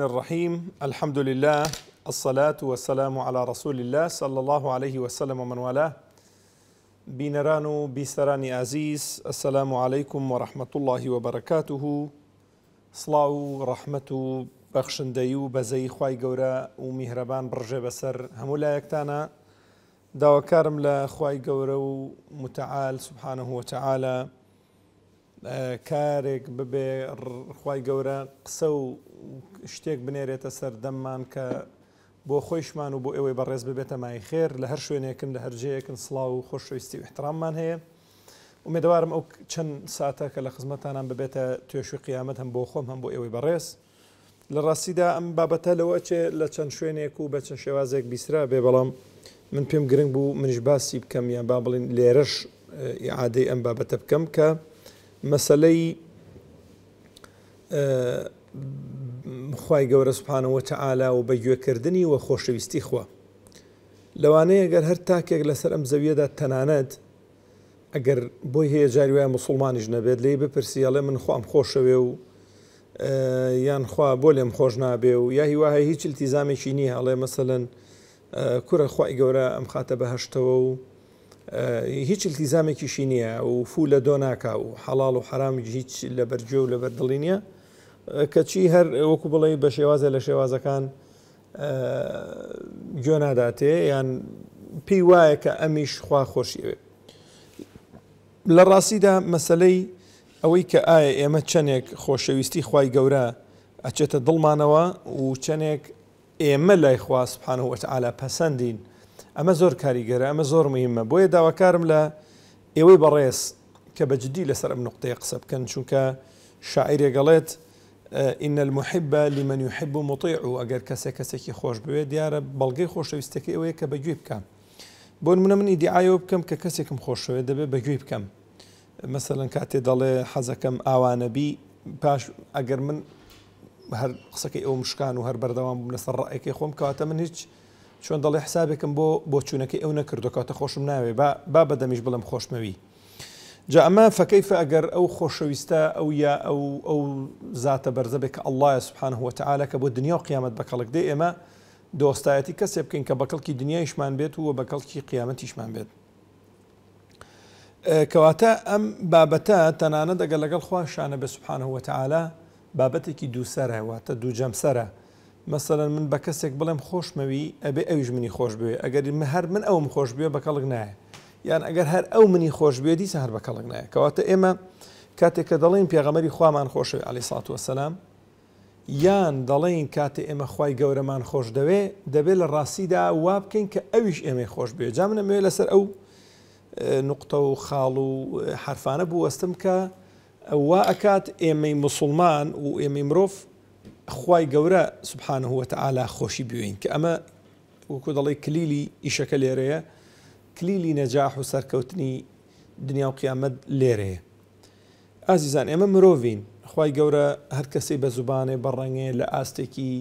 الرحيم الحمد لله الصلاة والسلام على رسول الله صلى الله عليه وسلم ومن والاه بنرانو بسراني عزيز السلام عليكم ورحمة الله وبركاته صلاة ورحمة بخشن ديو بزي خواي قورا ومهربان میهرەبان بسر بەسەر هەموو لایەکتانە داواکارم لە خی گەورە و متعال سبحانه وتعالى كارك اه، ببي خی گەورە شتێک بنێرێتە سەردەممان کە بۆ خۆیشمان و بۆ ئێوەی بەڕێز ببێتە مای خێر لە هەر شوێنێکم لە هەرجەیەکن سڵاو و خۆشویستی احتراممان هەیە ێدەوارم ئەو چەند ساتە کە لە خزمەتانان ببێتە توێشوی قیامەت هەم بۆ خۆم هەم بۆ ئێوەی بەڕێز لە ڕاستیدا ئەم بابەتە لەوە چێ لە چەند شوێنێک و بە چەند شێوازێک بیسرا بێ بەڵام من پێم گرنگ بوو منش باسی بکەم یان با بڵین لێرەش عادەی ئەم بابەتە بکەم کە مەسلەی خی گەورە سوپانەوە تەعالا و بە گوێکردنی وە خۆشەویستی خوا لەوانەیە گەر هەر تاکێک لەسەر ئەم زەویەدا تەنانەت ئەگەر بۆی هەیە جاریوای مسلمانیش نەبێت لی بپرسیڵێ من خۆم خۆشەوێ و یان خوا بۆ لێم خۆش نابێ و یا هیواهە هیچ التیزامێکی نییە هەڵێ مەسەن کورە خی گەورە ئەم خاتە بەهشتەوە و هیچ التیزامێکیشی نییە و فوو لە دۆناکە و حەڵال و حرام هیچ لە بەرجێ و لە بەردڵی نیە کەچی هەر وەکو بڵێ بە شێوازە لە شێوازەکان گوێ ناداتێ یان پێی وایە کە ئەمیش خوا خۆشیوێ لە ڕاستیدا مەسلەی ئەوەی کە ئایا ئێمە چەندێک خۆشەویستی خی گەورە ئەچێتە دڵمانەوە و چەندێک ئێمە لای خواستپانەوەت ئالا پەسەندین ئەمە زۆر کاریگەرە ئەمە زۆر مهمە بۆیە داواکارم لە ئێوەی بەڕێز کە بەجددی لەسەر ئەم نقطەیە قسە بکەن چونکە شاعیرێگەڵێت ئین المحبە لیمەن يحب و مطیع و ئەگەر کەسێک کەسێکی خۆش بوێ دیارە بەڵگەی خۆشەویستەکە ئەوەیە کە بەگوێ بکەم بۆ منە من ئیدیعاەوە بکەم کە کەسێکم خۆشەوێ دەبێت بەگوێ بکەم مثلەن کاتێ دەڵێ حەزەکەم ئاوانەبی پاش ئەگەر من هەر قسەکەی ئەو مشکان و هەر بەردەوام بوو لەسەر ڕێکی خۆم کەواتە من هیچ چۆن دەڵێ حسابێکم بۆ بۆ چوونەکەی ئەو نەکردو کاتە خۆشم ناوێ با بەدەمیش بڵم خۆشمەوی جا ئەمە فەکەیفە ئەگەر ئەو خۆشەویستە ئەو یا ئەو ئەو زاتە بەرزەبێک کە ئەلله سبحانه وتعاالە کە بۆ دنیا و قیامەت بەکەڵک دێ ئێمە دۆستایەتی کەسێ بکەین کە بەکەڵکی دنیایشمان بێت و بەکەڵکی قیامەتیشمان بێت. کەواتە ئەم بابەتە تەنانە دەگە لەگەڵ خوا شانە بە سوبحانە وتەعاالە بابەتێکی دووسەرهواتە دوو جەمسەرە مەسەەن من بە کەسێک بڵێم خۆشمەوی ئەبێ ئەویش منی خۆش بوێ ئەگەری هەر من ئەوم خۆش بێ بەکەڵک نایە یان ئەگەر هەر ئەو منی خۆش بێ دیسە هەر بە کەڵک نایە کەواتە ئێمە کاتێک کە دەڵین پێغەمەری خوامان خۆشەوێ علی سات وسلام یان دەڵین کاتێ ئێمە خی گەورەمان خۆش دەوێ دەبێت لە ڕاستیدا وا بکەین کە ئەویش ئێمە خۆش بێ جا منە مێ لەسەر ئەو نقطە و خاڵ و حرفانە بوو وەستم کە وا ئەکات ئێمەی مسلمان و ئێمەی مرۆڤ خی گەورە سبحانەهوەتە ئالا خۆشی بوین کە ئەمە وەکو دەڵی کلیلی ئیشەکە لێرەیە کلیلی نەجاح و سەرکەوتنی دنیا و قیامەت لێرێ ئازیزان ئێمە مرۆڤین خی گەورە هەر کەسی بە زوبانێ بەڕەنگێ لە ئاستێکی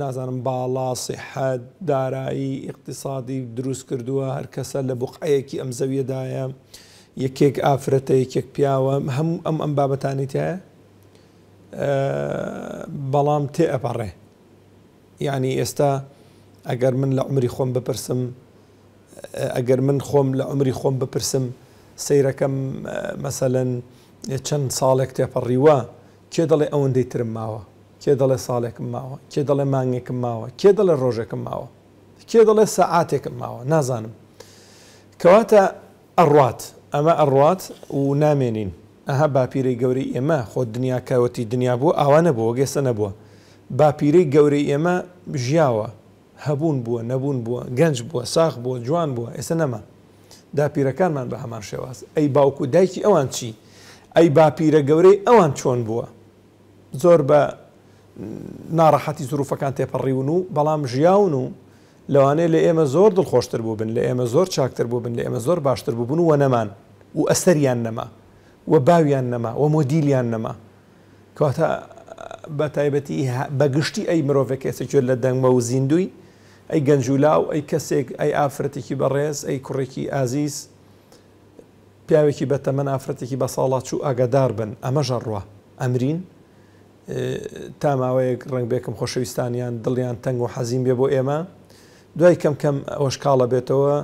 نازانم باڵا سحەت دارایی اقتصادی دروست کردووە هەر کەسە لە بقعەیەکی ئەم زەویەدایە یەکێک ئافرەتە یەکێک پیاوە هەموو ئەم ئەم بابەتانی تایە بەڵام تێ ئەپەڕێ یعنی ئێستا ئەگەر من لە عمری خۆم بپرسم ئەگەر من خۆم لە ئەمری خۆم بپرسم سیرەکەم مەسەەن چەند ساڵێک تێپەڕیوە کێ دەڵێ ئەوەندەی ترم ماوە کێ دەڵێ ساڵێکم ماوە کێ دەڵێ مانگێکم ماوە کێ دەڵێ ڕۆژێکم ماوە کێ دەڵێ سەعاتێکم ماوە نازانم کەواتە ئەڕات ئەمە ئەڕات و نامێنین ئەها باپیرەی گەورەی ئێمە خۆ دنیا کاوەتی دنیا بوو ئاوانە بووە گێسە نەبووە باپیرەی گەورەی ئێمە ژیاوە هەبوون بووە نەبوون بووە گەنج بووە ساخ بووە جوان بووە ئێستا نەما داپیرەکانمان بە هەمان شێواز ئەی باوکو دایکی ئەوان چی ئەی باپیرە گەورەی ئەوان چۆن بووە زۆر بە ناڕەحەتی زروفەکان تێپەڕیون و بەڵام ژیاون و لەوانەیە لە ئێمە زۆر دڵخۆشتر بوو بن لە ئێمە زۆر چاکتر بوو بن لە ئێمە زۆر باشتر بووبوون و نەمان و ئەسەریان نەما و باویان نەما و مۆدیلیان نەما کەواتە بە تایبەتی بەگشتی ئەی مرۆڤێک ئێسەکوێت لە دەنگمە و زیندوی ئەی گەنجولاو ئەی کەسێک ئەی ئافرەتێکی بەڕێز ئەی کوڕێکی ئازیز پیاوێکی بەتەمەن ئافرەتێکی بە ساڵات چوو ئاگادار بن ئەمە ژەڕوە ئەمرین تا ماوەیەک ڕنگ بێکم خۆشەویستانیان دڵیان تەنگ و حەزیم بێ بۆ ئێمە دوای کەم کەم ئەوەشکاڵە بێتەوە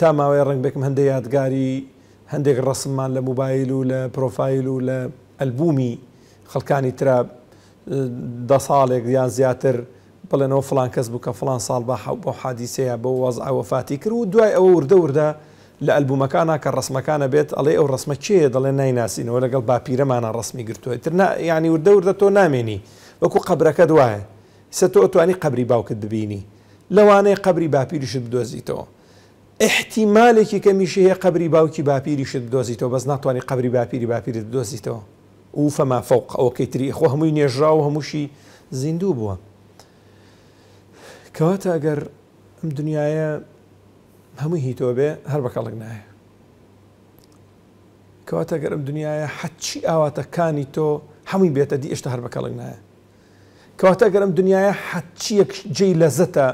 تا ماوەی ڕنگ بێکم هەندێک یادگاری هەندێک ڕسممان لە موبایل و لە پرۆفایل و لە ئەلبومی خەڵکانی تراب دە ساڵێک یان زیاتر بڵێنەوە فلان کەس بوو کە فلان ساڵ بە حو بۆ حادیسەیە بۆ وەز ئەوەفاتی کرد و دوای ئەوە وردە وردە لە ئەلبومەکانە کە ڕسمەکانە بێت ئەڵێ ئەو ڕسممە چێ دەڵێ نایناسینەوە لەگەڵ باپیرەمانە ڕسمی گرتووە تر ینی وردە وردە تۆ نامێنی وەکو قبرەکە دوایە سە تۆ ئەتوانی قبری باوکت ببینی لەوانەیە قبری باپیریشت بدۆزیتەوە احتیمالێکی کەمیش هەیە قبری باوکی باپیریشت بدۆزیتەوە بەس ناتوانانی قبری باپیری باپیرت بدۆزیتەوە و فەما فوق ئەوکەی تری خۆ هەمووی نێژرا و هەمووشی زیندوو بووە کەواتە ئەگەر ئەم دنیاە هەمووی هیتۆ بێ هەر بەکەڵک نایە کەواتە گەرم دنیاە حەچی ئاواتەکانی تۆ هەمووی بێتە دی ئێشتا هەر بەکەڵک نایە کەواتە گەرم دنیاە حەچیەک جێی لەزەتە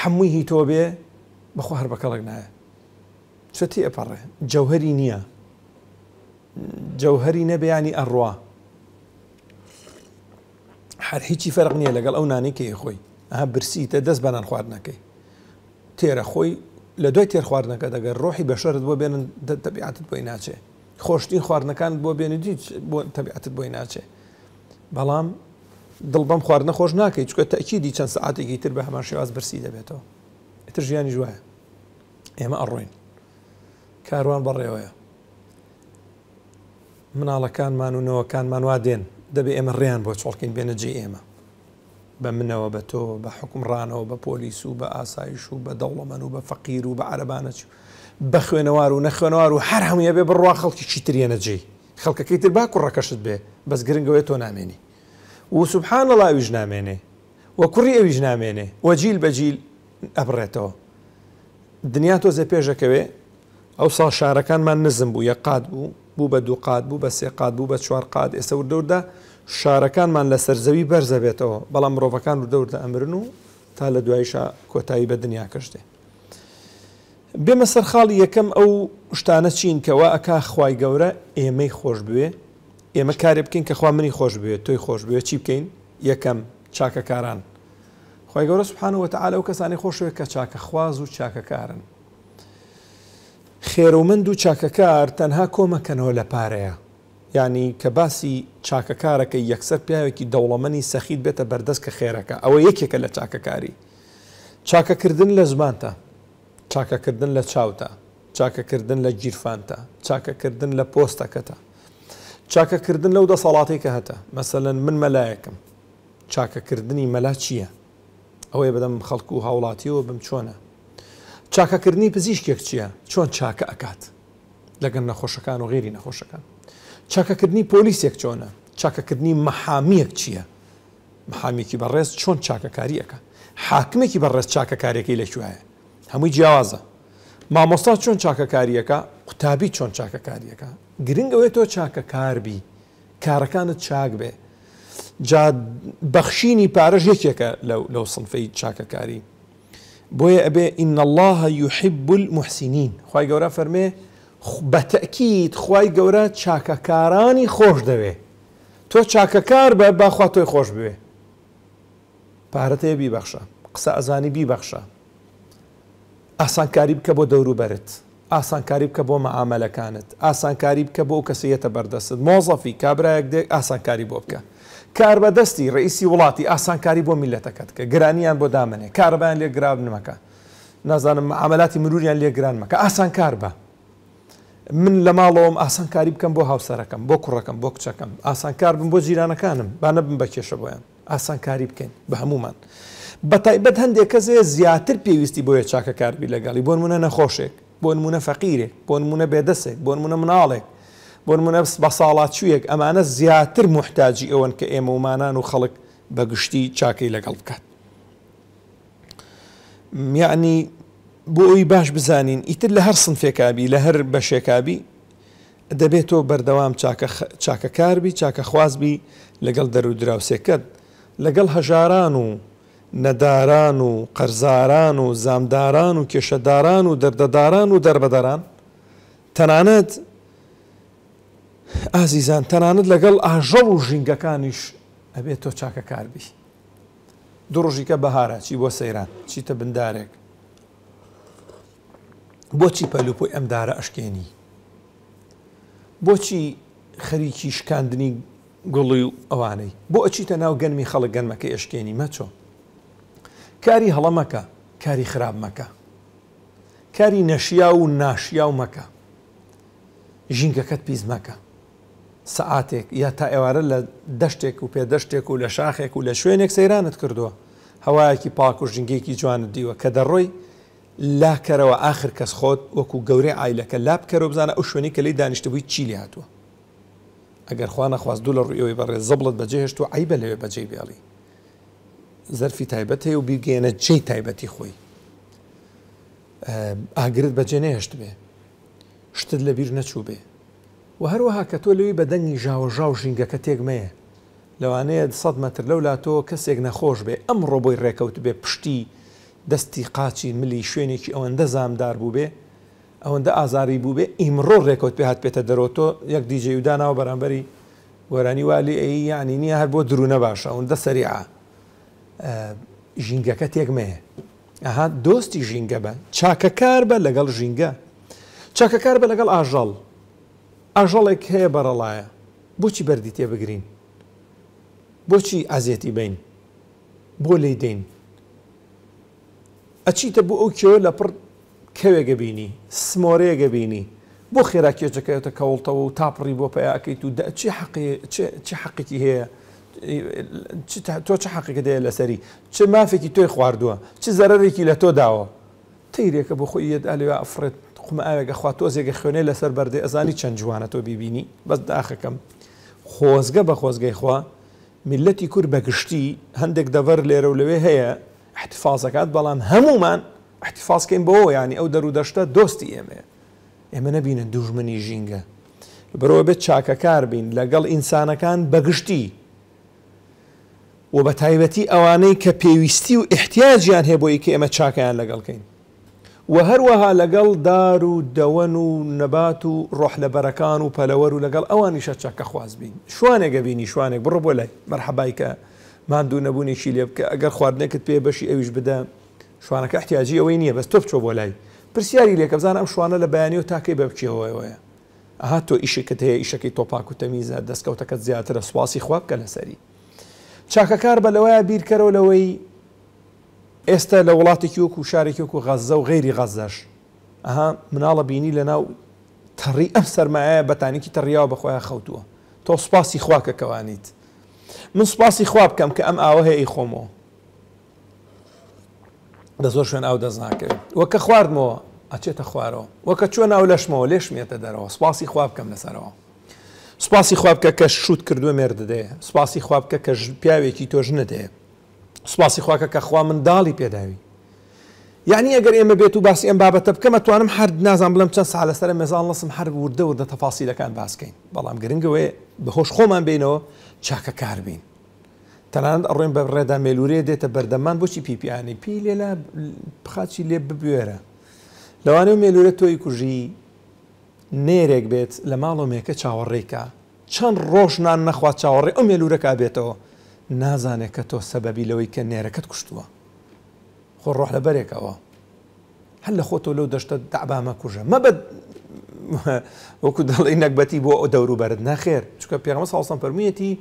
هەمووی هی تۆ بێ بەخۆ هەر بەکەڵک نایە چەتی ئەپەڕێ جەوهری نییە جەوهری نەبیانی ئەڕوا هەر هیچی فەرق نییە لەگەڵ ئەو نانی کێ خۆی ئەها برسیتە دەست بەنان خواردنەکەی تێرە خۆی لە دوای تێر خواردنەکە دەگەر ڕۆحی بەشەرت بۆ بێنن تەبیعاتت بۆی ناچێ خۆشتی خواردنەکان بۆ بێنی دیت بۆ تەبیعاتت بۆی ناچێ بەڵام دڵ بەم خواردنە خۆش ناکەی چکە تەکیدی چەند سعاتێکی تر بە هەمان شێواز برسی دەبێتەوە ئتر ژیانی جوایە ئێمە ئەڕۆین کاروان بەڕێوەیە مناڵەکانمان و نەوەکانمان وا دێن دەبێ ئێمە ڕێیان بۆ چۆڵکەین بێنە جێ ئێمە بە منەوە بە تۆ بە حکمڕانەوە بە پۆلیس و بە ئاسایش و بە دەوڵەمەن و بە فەقیر و بە عربانە چ بە خوێنەوار و نەخێنەوار و هەر هەمویە بێ بڕوا خەڵکی چیتریە نەجێ خەڵکەکەی تر با کوڕەکەشت بێ بەس گرنگەوەی تۆ نامێنی و سوبحان لەڵاویش نامێنێ وە کوڕی ئەویش نامێنێ وەجیل بەجیل ئەبڕێتەوە دنیا تۆ زە پێشەکەوێ ئەو سا شارەکانمان نزم بوو یە قات بوو بوو بە دوو قات بوو بە سێ قات بوو بە چوار قات ئێستا وردەوردا شارەکانمان لە سەرزەوی بەرزە بێتەوە بەڵام مرۆڤەکان و دەوردە ئەمرن و تا لە دواییشا کۆتایی بە دنیا کەشتێ بێمە سەرخاڵی یەکەم ئەو شتانە چین کەەوە ئەک خی گەورە ئێمەی خۆش بوێ ئێمە کارێ بکەین کە خوا منی خۆش بوێت تۆی خۆش بوێ چی بکەین یەکەم چاکە کاران خی گەورە سوبحانەوەتە ئالە ئەو کەسانی خۆشوێت کە چاکە خواز و چاکەکارن خێرەمەند و چاکەکار تەنها کۆمەکەنەوە لە پارەیە ینی کە باسی چاکەکارەکە یەکسەر پیاوێکی دەوڵەمەنی سەخیت بێتە بەردەست کە خێرەکە ئەوە یەکێکە لە چاکەکاری چاکەکردن لە زمانتە چاکەکردن لە چاوتە چاکەکردن لە گیرفانتە چاکەکردن لە پۆستەکەتە چاکەکردن لەو دەسەڵاتی کە هەتە مەسەن من مەلایەکەم چاکەکردنی مەلا چییە ئەوەی بەدەم خەڵکو و هاوڵاتیەوە بم چۆنە چاکەکردنی پزیشکێک چییە چۆن چاکە ئەکات لەگەن نەخۆشەکان و غێری نەخۆشەکان چاکەکردنی پۆلیسێک چۆنە چاکەکردنی مەحامیەک چییە محامێکی بەڕێز چۆن چاکەکاریەکە حاکمێکی بەڕێز چاکەکارێکی لەکوێە هەمووی جیاوازە مامۆستا چۆن چاکەکاریەکە قوتابی چۆن چاکەکاریەکە گرنگەوەی تۆ چاکەکاربی کارەکانت چاک بێ بەخشینی پارەژ یەکێکە لەو سنفەی چاکەکاری بۆیە ئەبێ ئین الله یحب المحسینین خی گەورە فەرمێ بە تەکییت خی گەورە چاکەکارانی خۆش دەوێ تۆ چاکەکار بە باخوا تۆی خۆش بوێ پارەت هەیە بیبەخشە قسە ئەزانی بیبەخشە ئاسانکاری بکە بۆ دەوروبەرت ئاسانکاری بکە بۆ مەعاملەکانت ئاسانکاری بکە بۆ کەسیەتە بەردەست مۆزەفی کابراەک دێک ئاسانکاری بۆ بکە کار بەدەستی ڕئیسی وڵاتی ئاسانکاری بۆ میلەتەکەت کە گرانیان بۆ دامنێ کاربیان لێ گراب نمەکە نازانم عملاتی مروریان لێ گران مەکە ئاسانکار بە من لە ماڵەوەم ئاسانکاری بکەم بۆ هاوسەرەکەم بۆ کوڕەکەم بۆ کچەکەم ئاسانکار بم بۆ جیرانەکانم بانەبم بە کێشە بۆیان ئاسانکاری بکەین بە هەمومان. بەتایبەت هەندێک کەسێ زیاتر پێویستی بۆیە چاکە کاربی لەگەڵی بۆ نمونە نەخۆشێک بۆ نمونە فەقیرێک بۆ نمونە بێدەسێک بۆ نمونە مناڵێک بۆ نمونە بە ساڵات شوویەک ئەمانە زیاتر محتاجی ئەوەن کە ئێمە ومانان و خەڵک بەگشتی چاکەی لەگەڵ بکات. میعنی بۆ ئەوی باش بزانین ئیتر لە هەر سنفێکابی لە هەر بەشێکابی دەبێت تۆ بەردەوام چاکەکاربی چاکە خوازبی لەگەڵ دەرودراوسێکت لەگەڵ هەژاران و نەداران و قەرزاران و زامداران و کێشەداران و دەردەداران و دەربەدەران تەنانەت ئازیزان تەنانەت لەگەڵ ئاژەڵ و ژینگەکانیش ئەبێت تۆ چاکە کاربی. دوڕژیکە بەهارە چی بۆ سەیران چیتە بندارێک بۆچی پەلوپۆی ئەم دارە ئەشکێنی بۆچی خەریکی شکاندنی گوڵی و ئەوانەی بۆ ئەچیتە ناو گەنمی خەڵک گەنمەکە ئشکێنی مەچۆ کاری هەڵەمەکە کاری خراپ مەکە کاری نەشیا و ناشیا و مەکە ژینگەکەت پیز مەکە سەعاتێک یا تا ئێوارە لە دەشتێک و پێدەشتێک و لە شاخێک و لە شوێنێک سەیرانت کردووە هەوایەکی پاک و ژنگێکی جوانت دیوە کە دەڕۆی لا کەرەوە آخر کەس خۆت وەکو گەورەی ئایلەکە لا بکەرەوە بزانە ئەو شوێنی کە لی دانیشتبووی چیلی هاتووە ئەگەر خوانە خواست دوو لە ڕویەوەی بەڕێ زەبڵت بەجێهشت و عیبە لەوێ بەجێ بێڵی زەرفی تایبەت هەیە و بیرگەێنە جێ تایبەتی خۆی ئاگرت بەجێ نێهشت بێ شتت لە بیر نەچوو بێ و هەروەها کە تۆ لەوی بەدەنگی ژاوەژاو ژینگەکە تێگمەیە لەوانەیە 100 متر لەو لا تۆ کەسێک نەخۆش بێ ئەم ڕۆبۆی ڕێکەوت بێ پشتی دەستی قاچی ملی شوێنێکی ئەوەندە زامدار بوو بێ ئەوەندە ئازاری بوو بێ ئیمڕۆ ڕێکوت پێ هات پێێتە دەرۆتۆ یەک دیجێ وداناوە بەرامبەری وەرانی والی ئەی یانی نییە هەر بۆ درونە باشە ئەوەندە سەریع ژینگەکە تێکمەیە ئەها دۆستی ژینگە بە چاکەکار بە لەگەڵ ژینگە چاکەکار بە لەگەڵ ئاژەڵ ئاژەڵێک هەیە بەرەڵایە بۆچی بەردی تێ بگرین بۆچی ئازیەتی بین بۆ لی دین ئەچیتە بۆ ئەو کێوە لە پڕ کەوێگە بینی سمۆرەیەگە بینی بۆ خێراکێچەکەێتە کەوڵتەوە و تاپڕی بۆ پێیاکەیت و چی حەقێکی هەیە تۆ چه حەقیکە دەیە لەسەری چ مافێکی تۆی خواردووە چ زەرێکی لە تۆ داوە تیرێکە بۆ خۆی ئەلوێ ئەفرێت قمە ئاوێگە خوا تۆزێکە خوێنێ لەسەر بەردێ ئەزانی چەند جوانە تۆ بیبینی بەس داخەکەم خۆزگە بە خۆزگەی خوا میلەتی کورد بەگشتی هەندێک دەڤەر لێرە و لەوێ هەیە احتفاازەکات بەڵام هەمومان احتفاازکەین بۆەوە ینی ئەو دەرو دەشتە دۆستی ئێمە ئێمە نەبینە دوژمنی ژینگە بەرەوە بێت چاکەکار بین لەگەڵ ئینسانەکان بەگشتی و بە تایبەتی ئەوانەی کە پێویستی و احتیاجیان هەیە بۆی کە ئێمە چاکیان لەگەڵکەین و هەروەها لەگەڵ دار و دەوەن و نەبات و ڕۆح لە بەرەکان و پەلەوەر و لەگەڵ ئەوانیشە چاکە خواز بین شوانێگە بینی شوانێک بڕۆ بۆ لای مەرحەبای کە مادوو نەبوونیشی لێ بکە ئەگەر خواردنەکەت پێ بەشی ئەویش بدە شوانەکە احتیاجی ئەوەی نییە بەس تۆ بچۆ بۆ لای پرسیاری لێ کەبزان ئەم شوانە لە بەیانی و تاکەی بە بچیەوەیەوەە ئەها تۆ ئیشەکەت هەیە ئیشەکەی تۆپاک و تەمیزە دەستکەوتەکەت زیاترە سواسی خواب بکە لەسەری چاکەکار بە لەوەیە بیرکەرەوە لەوەی ئێستا لە وڵاتێکی وەکو شارێکی وەکو غەزە و غیری غەزەش ئەها مناڵە بینی لە ناو تەڕی ئەم سەرمایە بەتانێکی تەڕیاوە بەخۆیان خەوتووە تۆ سوپاسی خواکەکەوانیت من سوپاسی خوا بکەم کە ئەم ئاوە هەیە خۆمەوە دە زۆر شوێن ئاو دەست ناکەوێت وەکە خواردمەوە ئەچێتە خوارەوە وەکە چۆن ناو لەشمەوە لێشمێتە دەرەوە سوپاسی خوا بکەم لەسەرەوە سوپاسی خوابکە کە شوت کردووە مێرددەێ سوپاسی خوابکە کە پیاوێکی تۆژ نەدێ سوپاسی خواکە کە خوا منداڵی پێداوی یعنی ئەگەر ئێمە بێت و باسی ئەم بابەتە بکەمە توانم هەرد نازان بڵم چەند سا لەسەر مێزان لەسم هەر وردە وردە تەفاسیلەکان باسکەین بەڵام گرنگەوەی بەهۆش خۆمان بینەوە چاکە کار بین تەنانند ئەڕێن بە ڕێدا مێلوورەیە دێتە بەردەمان بۆچی پیپیانی پی لێلا پخچی لێ ببوێرە لەوانێ مێلوورە تۆی کوژی نێرێک بێت لە ماڵۆمێکە چاوەڕێکە چەند ڕۆژنان نەخوا چاوەڕێ ئەو مێلوورەکە بێتەوە نازانێت کە تۆ سەبەبی لەوەی کە نێرەکەت کوشتووە روح لبريك لە هل خوتو لو دشت دعبا ما كوجا ما بد بەد وەکو دەڵی نەکبەتی بۆ ئەو دەوروبەرت نەخێر چکە پێغمە ساڵسان فەرمیەتی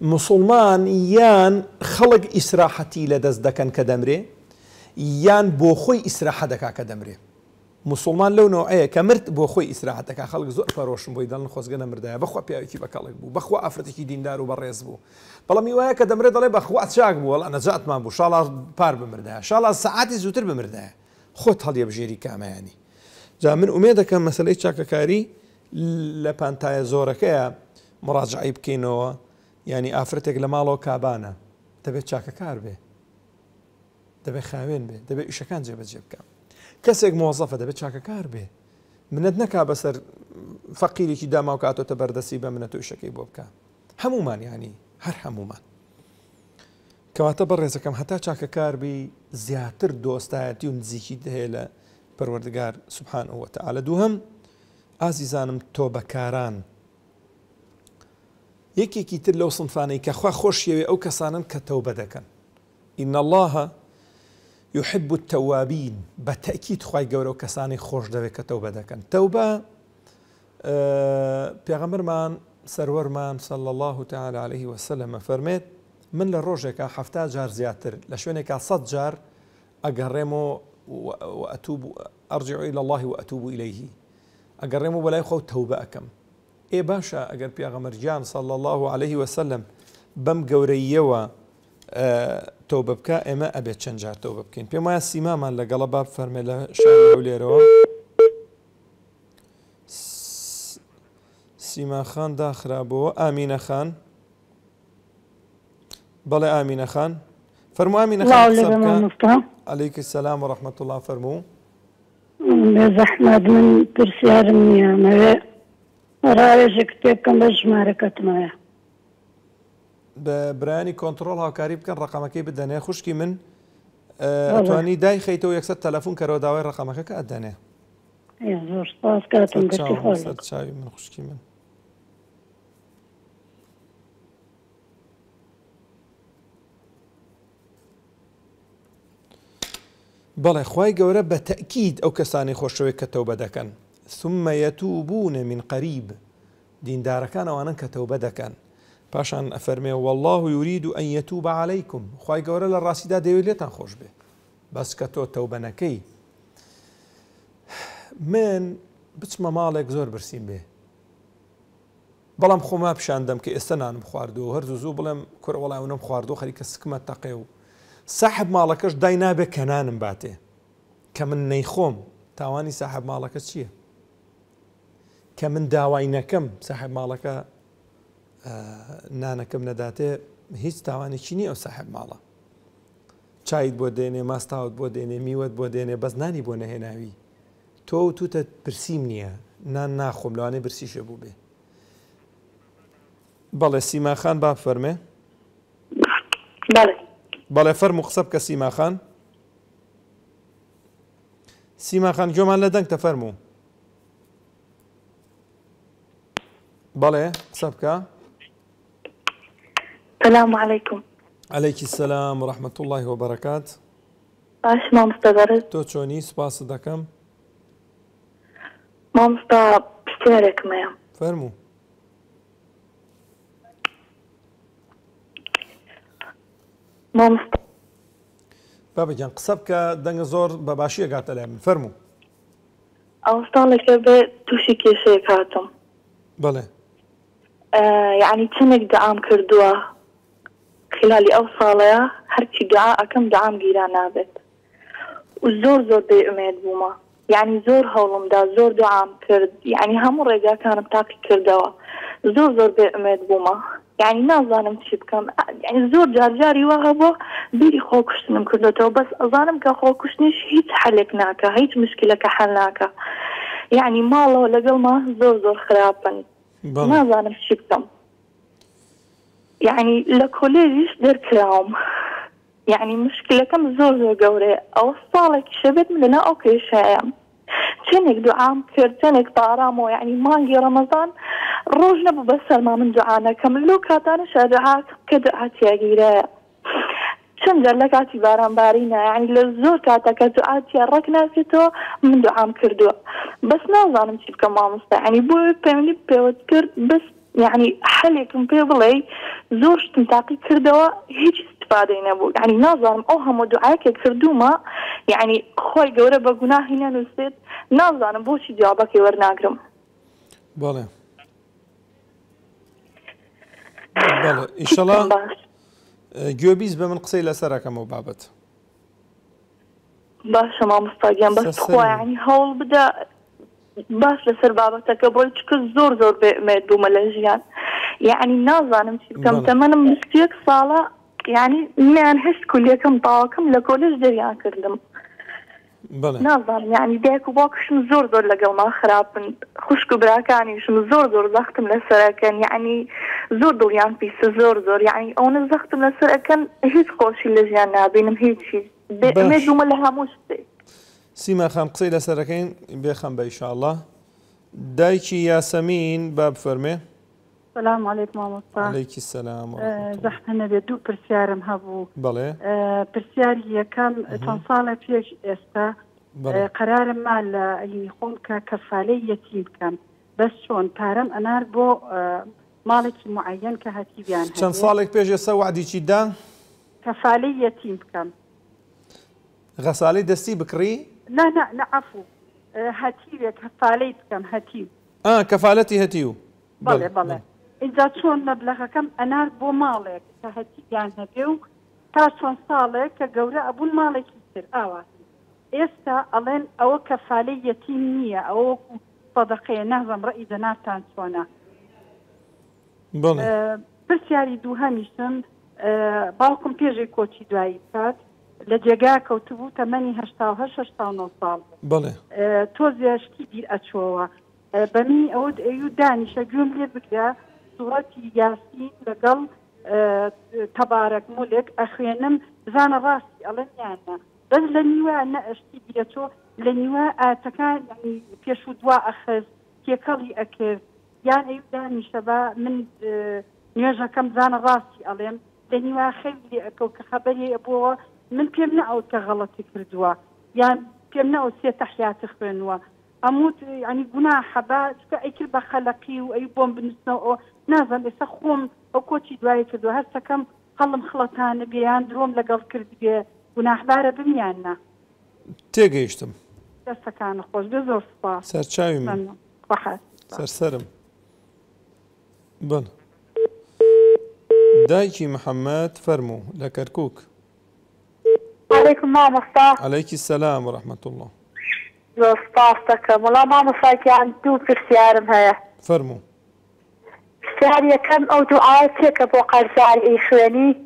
مسلمان یان خەڵک ئیسراحەتی لە دەست دەکەن کە دەمرێ یان بۆ كدمري مسلمان لەو نەوەیە کە مرد بۆ خۆی ئیسراحەتەکە خەڵک زۆر پەرۆشم بۆی دڵن خۆزگەنە مردایە بەخوا پیاوێکی بەکەڵک بوو بەخوا ئافرەتێکی دیندار و بەڕێز بوو بەڵام میوایە کە دەمرێت دەڵێ بەخوات چاک بوو لە نەجاتمان بوو شڵ پار بمردایە شڵ سعاتی زووتر بمردایە خۆت هەڵیە بژێری کامیانی جا من ئومێ دەکەم مەسلەی چاکەکاری لە پانتایە زۆرەکەیە مڕاجعی بکەینەوە ینی ئافرەتێک لە ماڵەوە کابانە دەبێت چاکەکار بێ دەبێت خاوێن بێ دەبێت ئیشەکان جێبەجێ بکەم کەسێک مۆزەفە دەبێت چاکەکار بێ منەت نەکا بەسەر فەقیرێکی داماوکاتۆتە بەردەسی بە منە تووشەکەی بۆ بکە هەمومان ینی هەر هەمومان کەواتە بە ڕێزەکەم هەتا چاکەکاربی زیاتر دۆستایەتی و نزیکی هەیە لە پەروەردگار سوبحان ئەوەتە ئالە دووهم ئازیزانم تۆ بەکاران یەکێکی تر لەو سنفانەی کە خوا خۆشیەوێ ئەو کەسانن کە تەوبە دەکەن ئین الله يحب التوابين بتأكيد خواهی گەورە كساني کەسانی خۆش توبة کە تەوبە دەکەن من سرور من صلى الله تعالى عليه وسلم فرميت من لە حفتا جار زیاتر لە شوێنێکا جار جار وأتوب أرجع إلى الله وأتوب إليه ئەگەڕێم ولا يخو توبة كم إي باشا باشە ئەگەر جان صلى الله عليه وسلم بەم أه تۆبە بکە ئێمە ئەبێت چەند جار تۆبە بکەین پێم وایە سیمامان لەگەڵە باب فەرمێ رو شەو خان سیماخان بو آمين خان بله آمين خان فەرمو ئامینە ئەلیکە سەسلام و ڕحمەت الله فەرموو زەحمەد من پرسیارم نییە مەوێ ڕێژێک پێ بکەم بە ژمارەکەتمایە بە برانی کۆنتترۆل هاوکاری بکەن ڕقامەکەی بدەنێ خوشکی من توانی دایخیتەوە یەکسەر تەلەفون کەەوە داوای ڕقامەکەکە ئەدەنێ چاوی من خوشکی من بەڵێ خی گەورە بە تەکیید ئەو کەسانی خۆشەوەی کە تەوبە دەکەن سمەەتوو بوونە من قەریب دیندارەکان ئەوانن کە تەوبە دەکەن پاشان ئەفەرمێ والله یورید و ئەنیەتوب عیکم خی گەورە لە ڕاستیدا دەوێت لێتان خۆش بێ بەس کە تۆ تەوبەنەکەی من بچمە ماڵێک زۆر برسیم بێ بەڵام خۆما پیشاندەم کە ئێستا نانم خواردو هەرز زوو بڵێم کوڕوەڵاونم خواردو خەریکە سکمە تەقێ و ساحب ماڵەکەش دای نابێ کەنانم باتێ کە من نەیخۆم تاوانی ساحب ماڵەکە چییە؟ کە من داوای نەکەم ساحب ماڵەکە نانەکەم نەداتێ هیچ تاوانێکی نییە ئەو ساحب ماڵە چایت بۆ دێنێ ماستاوت بۆ دێنێ میوەت بۆ دێنێ بەس نانی بۆ نەهێناوی تۆ و توتە پرسیم نییە نان ناخۆم لەوانێ برسیشە بوو بێ بەڵێ سیماخان با فەرمێ بەڵێ فەرم و قسە بکە سیماخان سیماخان گوێمان لە دەنگتە فەرموو بەڵێ قسە بکە السلام عليكم عليك السلام ورحمة الله وبركات باش مامستا دەرز تۆ چۆنی سپاس دەکەم مامستا پرسیارێکم هەیە فەرموو مامستا بابجان قسە بکە دەنگە زۆر بە باشیە گاتە لای من فەرموو ئەوستانێکە بێ تووشی کێشەیە کاتم بڵێ یعنی چنێک دەعام کردووە خلالی ئەو ساڵەیە هەرچی دعا ئەەکەم دعام گیران نابێت و زۆر زۆر بێ ئومێد بوومە یعنی زۆر هەوڵمدا زۆر دعام کرد یعنی هەموو ڕێگاکانم تاقی کردەوە زۆر زۆر بێ ئومێد بوومە یعنی نازانم چی بکەم یعنی زۆر جارجاری وە هەبوو بیری خۆکوشتنم کردێتەوە بەس ئەزانم کە خۆکوشتنیش هیچ حلێک ناکە هیچ مشکلەکە حل ناکە یعنی ماڵەوە لەگەڵ ما زۆر زۆر خراپن نازانم چی بکەم یعنی لە کۆلێژش دەرکراوم یعنی مشکلەکەم زۆر زۆر گەورەیە ئەوە ساڵێکی شەبێت من لەنا ئەو کێشەیەم چنێک دوعام کرد چنێک بارامەوە یعنی مانگی ڕەمەزان ڕۆژ نەبوو بەسەرما من دوعاانەکەم لەو کاتانە شەدەهات کە دەهاتیاگیرەیە چندجار لە کاتی بارانبارینە یعنی لە زۆر کاتەکە دوعاتیا ڕک ناسێتەوە من دوعام کردووە بەس نازانم چی بکەم مامۆستا ینی بۆ پێوەت کرد بەست یعنی حلێکم پێ بڵێ زۆر شتم تاقی کردەوە هیچ استفادەی نەبوو ینی نازانم ئەو هەموو دوعاکێک کردومە یعنی خۆی گەورە بە گوناهی نەنووسێت نازانم بۆچی جوابەکەی وەرناگرم بڵێ ئیشەڵا گوێبیز بە من قسەی لەسەرەکەمەوە بابەت باشە مامۆستاگیان بەس خۆیانی هەوڵ بدە باش لەسەر بابەتەکە بۆی چکە زۆر زۆر دوومە لە ژیان یعنی نازانم چی بکەم تەمەنم یک ساڵە یعنی میان هەشت کولیەکەم باوەکەم لە کۆلژ دەریان کردم نازانم یعنی دایک و باکشم زۆر زۆر لەگەڵما خراپن خوشک و براکانیشم زۆر زۆر زەختم لەسەرەکەن یعنی زۆر دڵیان پیسە زۆر زۆر یعنی ئەوە زەختم لەسەرەکەن هیچ خۆشی لە ژیان نابینم هیچی دومە لە هەموو شتێک سیما خام قسەی لەسەرەکەین بێخەم بە ئیشاءله دایکی یاسەمین با بفەرمێ سلام علیکم علیکی سلام زەحمە بێت دوو پرسیارم هەبوو بڵێ پرسیاری یەکەم چەند ساڵە پێش ئێستا قرارم ما لە خۆم کە کەفالەی یەتی بکەم بەس چۆن پارەم ئەنار بۆ ماڵێکی معەن کە هەتیبیان چەند ساڵێک پێش ئێستا وعدیچی دا کەفالەی یەتیم بکەم غەساڵی دەستی بکڕی لا لا لا عفو هەتیوێک هەفالەی بکەم هەتیو کەفاەتی هەتیو بڵێ بڵێ اینجا چۆن مەبلەخەکەم ئەنار بۆ ماڵێک کە هەتییان هەبێ و تا چۆن ساڵێک کە گەورە ئەبوون ماڵێکی تر ئاوا ئێستا ئەڵێن ئەوە کەفالی یەتیم نییە ئەوە وەکو سەدەقەیە نازم ڕئی دەناتان چۆنە پرسیاری دووهەمیشتم باوکم پێژەی کۆچی دوایی بکات لە جێگا کەوتبوو تەمەنی ه ساڵ بڵێ تۆزیشکی بیر ئەچۆوە بەمی ئەوت ئەو دانیشە گوێم لێ بگرا سوەتی یاسین لەگەڵ تەبارەك مولێک ئەخوێنم زانە ڕاستی ئەڵەنیانە بەس لە نیوە نەشتی بیرەچۆ لە نیوە ئاتەکان پێش و دوا ئەخز تێکەڵی ئەکرد یان ئەو دانیشە بە من نوێژەکەم زانە ڕاستی ئەڵێم لە نیوە خەوی ئەکەوت کە خەبەری ئەبووە من پێم نە ئەو تەغەڵەتی کردووە یان پێم نە ئەو سێ تەحیات خوێنوە ئەموت ینی گونا حەبا چکە ئەیکر بە خەلەقی و ئەی بۆم بنووسنەوە نازان ئێستا خۆم ئەو کۆچی دوایە کردو هەرسەکەم هەڵم خڵەتانە بێیان درۆم لەگەڵ کردێ گوناحبارە بمیاننا تێگەیشتم دەستەکانە خۆش بێ زۆر سپاس سەرچاوی من سەرسرم بن دایکی محەممەد فەرموو لە کەرکک عليكم ماما مصطفى عليك السلام ورحمة الله مصطفى والله ماما صايت يعني في السيارة هيا فرموا السيارة كم او دعاتك ابو قرزال الاخواني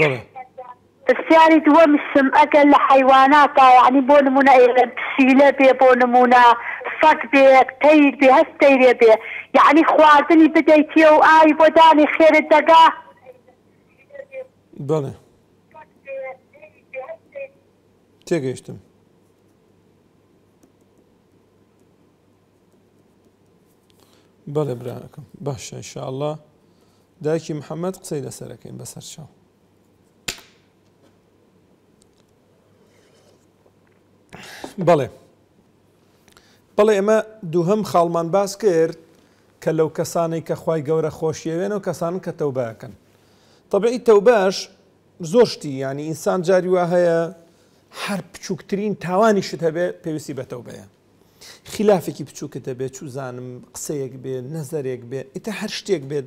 إيه، بلى السيارة دوام السم اقل حيوانات آه، يعني بون منا إيه، بسيلة بي بون منا صد بي تير بي هستير بي يعني خواردني بديتي و اي بوداني خير الدقاء بلى تێگەیشتم بەڵێ برانەکەم باشە انشاءله دایکی محەممەد قسەی لەسەرەکەین بەسەر چاو بەڵێ بەڵێ ئێمە دووهم خاڵمان باس کرد کە لەو کەسانی کە خی گەورە خۆشیەوێن و کەسان کە تەوباکەن تەبعی تەوباش زۆشتی ینی ئینسان جاری وا هەیە هەر بچووکترین تاوانیشت هەبێ پێویستی بەتەو بەیە خلافێکی بچووکە دەبێت چوزانم قسەیەک بێ نەزەرێک بێ ئیتە هەر شتێک بێت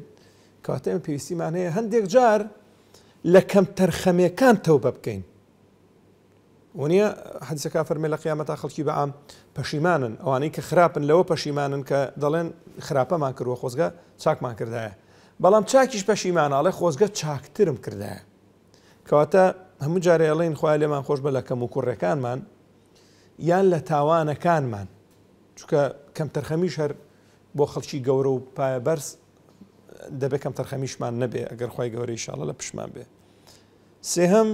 کەواتەمە پێویستیمان هەیە هەندێک جار لە کەم تەرخەمەکان تەو بە بکەین ونیە حەدیسەکە فەرمێ لە قیامەتا خەڵکی بە ئام پەشیمانن ئەوانەی کە خراپن لەوە پەشیمانن کە دەڵێن خراپەمان کردووە خۆزگە چاکمان کردایە بەڵام چاکیش پەشیمانە ئاڵێ خۆزگە چاکترم کردایە کەواتە هەموو جارێ ئەڵین خوای لێمان خۆش بە لە کەم و کوڕەکانمان یان لە تاوانەکانمان چکە کەم تەرخەمیش هەر بۆ خەڵکی گەورە و پایە بەرز دەبێت کەم تەرخەمیشمان نەبێ ئەگەر خی گەورەی شاڵە لە پشمان بێ سێهەم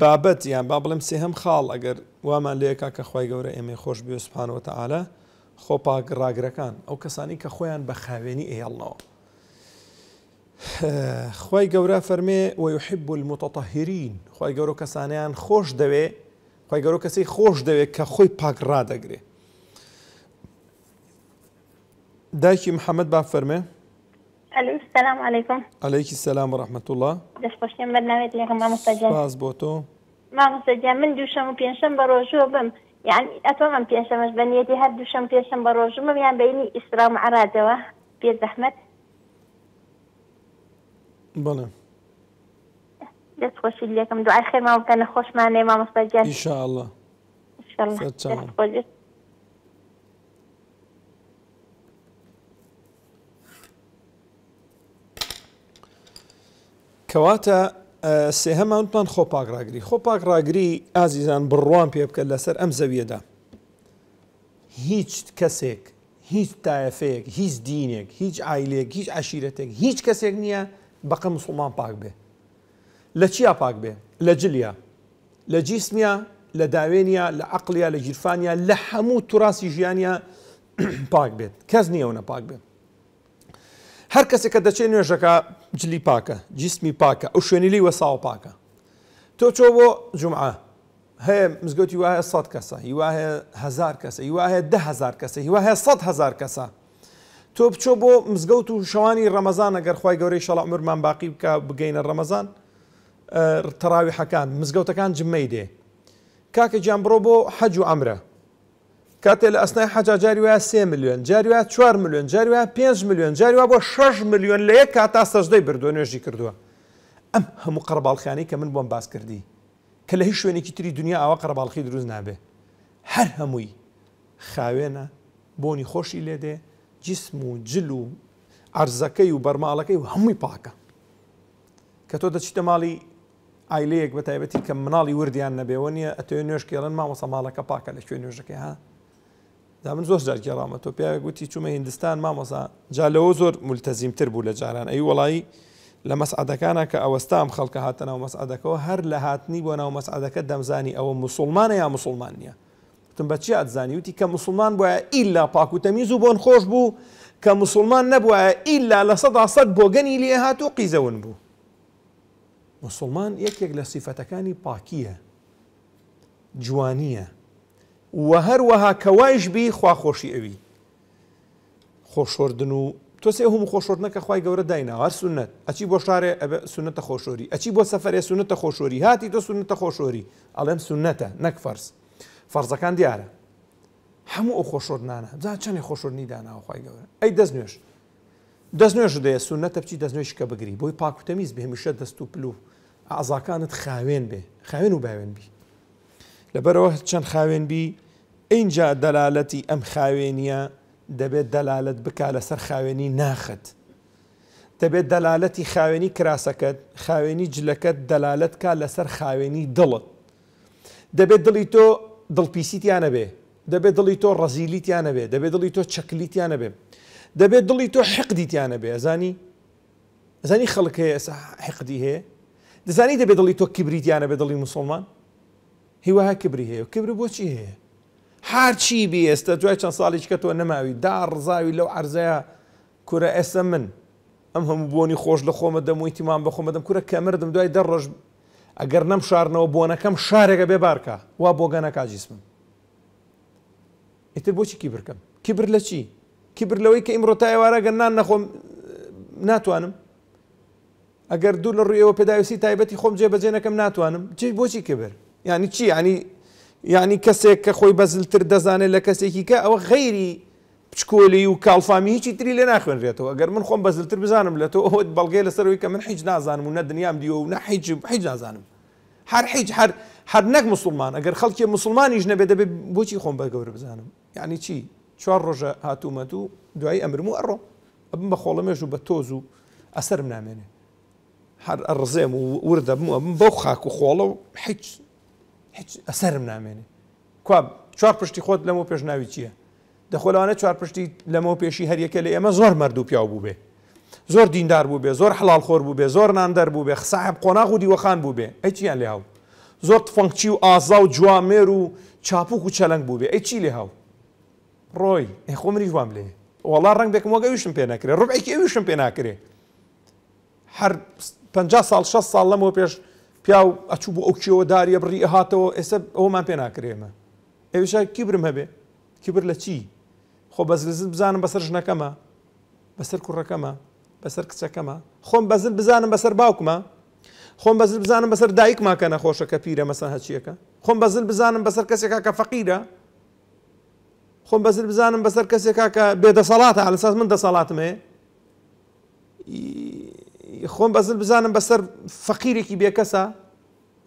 بابەت یان با بڵێم سێهەم خاڵ ئەگەر وامان لەیەکا کە خی گەورە ئێمە خۆش بێ سوپانەوە تەعاە خۆ پاگڕاگرەکان ئەو کەسانی کە خۆیان بە خاوێنی ئێڵنەوە خی گەورە فەرمێ وەحب المتتەهرین خی گەورە کەسانیان خۆش دەوێ خی گەورە کەسی خۆش دەوێت کە خۆی پاک ڕدەگرێ دایکی محەممەد با فەرمێ سلام عیکم عیکی سلام و رححمت الله دەستپشتێن بەناوێت لێ مامۆستااز بۆ تۆ مامۆستاجا من دووشەم و پێنجشەم بە ڕۆژۆ بم یعنی ئەتۆمم پێشەمەش بەنیەتی هەر دووشەم پێشم بە ڕۆژمم یان بینی ئیسرام عرادەوە پێ زەحمت بڵێ دەست خۆشی لەکەم دوای خێما بکەنە خۆشمانێ مامۆستاگیان ئینشاءله کەواتە سێهەمانتان خۆپاک ڕاگری خۆپاک ڕاگری ئازیزان بڕوان پێ بکە لەسەر ئەم زەویەدا هیچ کەسێک هیچ تایفەیەک هیچ دینێک هیچ ئایلێک هیچ عشیرەتێک هیچ کەسێک نییە بقى مسلمان پاک بێ لە چیا پاک بێ لە جلیا لە جیسمیا لە داوێنیا لە عقلیا لە گیرفانیا لە هەموو توراسی ژیانیا پاک بێت کەس نییە ئەوە پاک بێت هەر کەسێکە دەچێت نوێژەکە جلی پاکە جیسمی پاکە ئەو شوێنی لی وەساوە پاکە تۆ چۆ بۆ جمعە هەیە مزگەوتی وایە سەد کەسە هزار کەسە هیوا ده هزار کەسە هیوا هەیە هزار کەسە تۆ بچۆ بۆ مزگەوت و شەوانی ڕەمەزان ئەگەر خی گەورەی شەڵ عمرمان باقی بکە بگەینە ڕەمەزان تەراوی حەکان مزگەوتەکان جممەی دێ کاکە گیان بڕۆ بۆ حەج و ئەمرە کاتێ لە ئەسنای حەجاجاری وایە سێ میلیۆن جاریوا 4 میلیۆن جاریوا 5 میلیۆن جاریوا بۆ 6 میلیۆن لە یەک کات تا سەجدەی بردووە نوێژی کردووە ئەم هەموو قەرباڵخیانی کە من بۆم باس کردی کە لە هیچ شوێنێکی تری دنیا ئەوە قەرباڵخی دروست نابێ هەر هەمووی خاوێنە بۆنی خۆشی لێدێ جسم و جل و ئەرزەکەی و بەرماڵەکەی و هەمووی پاکە کە تۆ دەچیتە ماڵی ئایلەیەک بە تایبەتی کە مناڵی وردیان نەبێەوە نیە ئەتۆ نوێشکێڵن مامەسە ماڵەکە پاکە لە کوێ نوێژەکەی ها دا من زۆر جارگەڕامە تۆ پیا گوتی چوومە هندستان مامەسا جا لەوە زۆر ملتەزیمتر بوو لە جاران ئەی وڵایی لە مەسعدەکانە کە ئەوەستام خەڵکە هاتە ناو مەسعدەکەەوە هەر لە هاتنی بۆ ناو مەسعدەکە دەمزانی ئەوە مسلمانە یا مسلمان نییە تم بەچی ئازانانی وتی کە مسلمان بواە ئیلا پاکوتەمیز و بۆن خۆش بوو کە مسلمان نەبواە ئیلا لە سەدا سەد بۆگەنی لێ هاتو قیزەون بوو مسلمان یەکێک لە سیفەتەکانی پاکیە جوانیە وە هەروەها کەوایش بی خواخۆشی ئەوی خۆشۆردن و تۆسێ هەموو خۆشۆردنەکە خی گەورە داینا هەر سونەت ئەچی بۆ شارێ ئەبە سونەتە خۆشۆری ئەچی بۆ سەفرێ سونەتە خۆشۆری هاتی تۆ سونەتە خۆشۆری ئەڵێم سونەتە نەک فەرس فەرزەکان دیارە هەموو ئەو خۆشۆرنانە بزان چەندی خۆشۆرنی داناوەخوای گەورە ئەی دەست نوێش دەست نوێش دەیە سونەتە بچی دەستنوێش کە بگری بۆی پاکوتەمیز بێ هەمیشە دەست و پلو ئازاکانت خاوێن بێ خاوێن و باوێن بی لەبەرەوە چەند خاوێن بی اینجا دەلالەتی ئەم خاوێنیە دەبێت دەلالت بک لەسەر خاوێنی ناخت دەبێت دەلالەتی خاوێنی کراسەکەت خاوێنی جلەکەت دەلالت کا لەسەر خاوێنی دڵت دەبێت دڵی تۆ دڵپیسیتیانە بێ دەبێت دڵی تۆ ڕزیلیتیانە بێ دەبێت دڵی تۆ چەکلیتیانە بێ دەبێت دڵی تۆ حقدیتیانە بێ ئەزانی ئەزانی خەڵک هەیە ئەسا حقدی هەیە دەزانی دەبێت دڵی تۆ کبریتیانە بێ دڵی مسلمان هیواها کبری هەیە و کبر بۆچی هەیە هەرچی بێ ئێستا دوای چەند ساڵێک کە تۆ نەماوی دا ڕزاوی لەو عرزەیە کورە ئێستا من ئەم هەموو بۆنی خۆش لە خۆمە دەم و ئیتیمان بەخۆمە دەم کورە کەمردم دوای دە ئەگەر نەم شارنەوە بۆنەکەم شارێکە بێ بارکە وا بۆگەنەکە جیسمم ئیتر بۆچی کی برکەم کیبر لە چی کیبر لەوەی کە ئیمڕۆتای وارەگەن نان نەخۆم ناتوانم ئەگەر دوو لە ڕوویەوە پێداویستی تایبەتی خۆم جێ بەجێنەکەم ناتوانم جێ بۆچی کبر ینی چی ینی ینی کەسێک کە خۆی بەزلتر دەزانێت لە کەسێکی کە ئەوە غەیری بشكولي وكال فامي هيك تري لنا اخوان ريتو اگر من خوم بزلتر تربزانم لتو اود بلغي لسروي كم حيج نازانم ون الدنيا مديو ون حج حج نازانم حر حيج حر حر نك مسلمان اگر خلقي مسلمان يجنا بده بوچي خوم بغور بزانم يعني شي شوار رجا هاتو ماتو دعي امر مو ارو ابن بخول ما يجو بتوزو اثر من امنه حر الرزيم ورد بوخاك وخولو حج حيج اثر من امنه كواب شوار بشتي خوت لمو بيجناوي تشيه دەخۆلەوانە چوارپشتی لەمەوە پێشی هەریەکە لە ئێمە زۆر مردوو پیا بوو بێ زۆر دیندار بوو بێ زۆر حلال خۆر بوو بێ زۆر ناندەر بوو بێ خساحب قۆناغ و دیوەخان بوو بێ ئەی چیان لێ هاو زۆر فەنکچی و ئازا و جوامێر و چاپوک و چەلنگ بوو بێ ئەی چی لێ هاو ڕۆی ئەی خۆمری جوام لێ وڵا ڕنگ دەکەم وەگەویشم پێ نەکرێ ڕوبێکی ئەویشم پێ ناکرێ هەر 50 سال 6 سال لەمەوە پێش پیا و ئەچوو بۆ ئەو کیەوە داریە بڕی هاتەوە ئێستا ئەومان پێ ناکرێمە ئێویشە کیبرم هەبێ کیبر لە چی خۆ بەزلزم بزانم بەسەر ژنەکەمە بەسەر کوڕەکەمە بەسەر کچەکەمە خۆم بەزل بزانم بەسەر باوکمە خۆم بەزل بزانم بەسەر دایکما کە نەخۆشەکە پیرە مەسە هەچیەکە خۆم بەزل بزانم بەسەر کەسێکا کە فەقیرە خۆم بەزل بزانم بەسەر کەسێکا کە بێدەسەڵاتە لەساس من دەسەڵاتمێ خۆم بەزل بزانم بەسەر فەقیرێکی بێکەسە